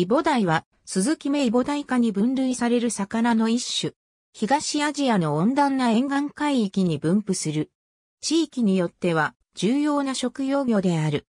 イボダイは、鈴木目イボダイ科に分類される魚の一種。東アジアの温暖な沿岸海域に分布する。地域によっては、重要な食用魚である。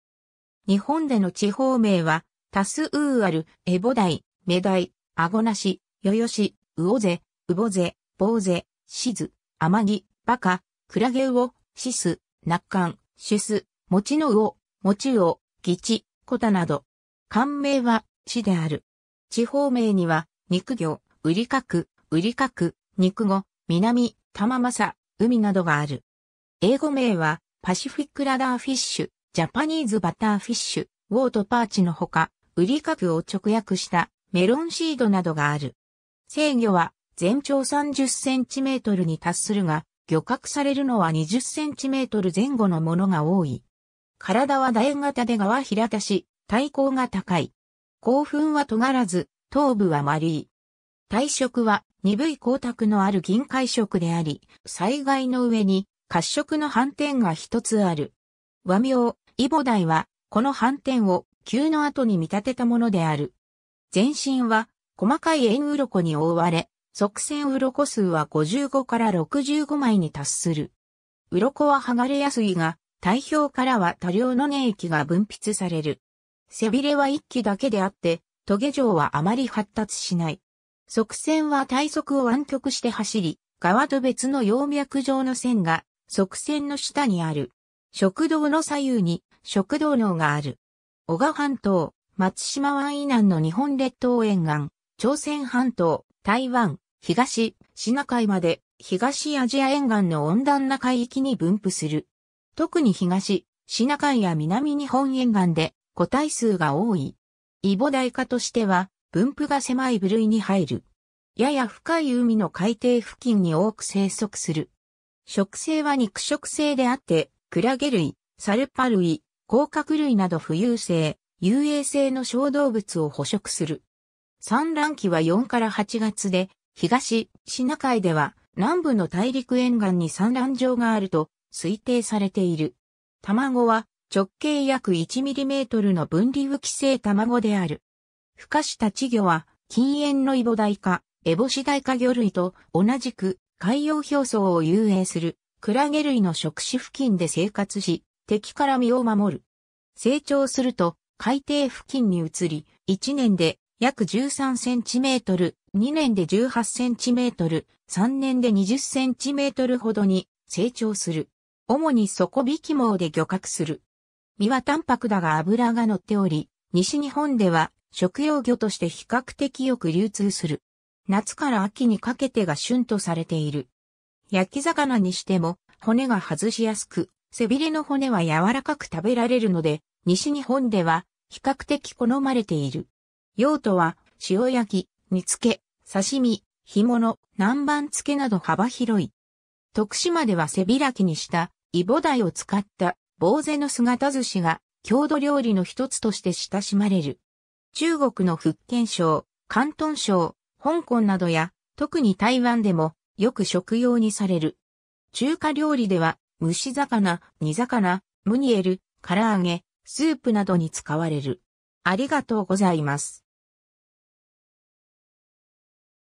日本での地方名は、多数ある、エボダイ、メダイ、アゴナシ、ヨヨシ、ウオゼ、ウボゼ、ボウゼ、シズ、アマギ、バカ、クラゲウオ、シス、ナッカン、シュス、モチノウオ、モチウオ、ギチ、コタなど。漢名は、市である。地方名には、肉魚、売り角、売り角、肉語、南、玉正、海などがある。英語名は、パシフィックラダーフィッシュ、ジャパニーズバターフィッシュ、ウォートパーチのほか、売り角を直訳したメロンシードなどがある。制御は全長30センチメートルに達するが、漁獲されるのは20センチメートル前後のものが多い。体は楕円型で側平たし、体高が高い。興奮は尖らず、頭部は丸い。体色は鈍い光沢のある銀灰色であり、災害の上に褐色の斑点が一つある。和名、イボダイは、この斑点を球の後に見立てたものである。全身は細かい円鱗に覆われ、側線鱗数は55から65枚に達する。鱗は剥がれやすいが、体表からは多量の粘液が分泌される。背びれは一機だけであって、トゲ状はあまり発達しない。側線は体側を湾曲して走り、側と別の葉脈状の線が側線の下にある。食道の左右に食道脳がある。小川半島、松島湾以南の日本列島沿岸、朝鮮半島、台湾、東、シナ海まで東アジア沿岸の温暖な海域に分布する。特に東、シナ海や南日本沿岸で個体数が多い。イボダイ科としては、分布が狭い部類に入る。やや深い海の海底付近に多く生息する。食性は肉食性であって、クラゲ類、サルパ類、甲殻類など浮遊性、遊泳性の小動物を捕食する。産卵期は4から8月で、東、シナ海では南部の大陸沿岸に産卵場があると推定されている。卵は直径約 1mm の分離浮き性卵である。孵化した稚魚は、禁煙のイボダイカ、エボシダイカ魚類と同じく海洋表層を遊泳するクラゲ類の食手付近で生活し、敵から身を守る。成長すると海底付近に移り、1年で約13センチメートル、2年で18センチメートル、3年で20センチメートルほどに成長する。主に底引き網で漁獲する。身は淡白だが脂が乗っており、西日本では食用魚として比較的よく流通する。夏から秋にかけてが旬とされている。焼き魚にしても骨が外しやすく、背びれの骨は柔らかく食べられるので、西日本では比較的好まれている。用途は塩焼き、煮付け、刺身、干物、南蛮漬けなど幅広い。徳島では背開きにしたイボダイを使った坊勢の姿寿司が郷土料理の一つとして親しまれる。中国の福建省、広東省、香港などや、特に台湾でもよく食用にされる。中華料理では、蒸し魚、煮魚、ムニエル、唐揚げ、スープなどに使われる。ありがとうございます。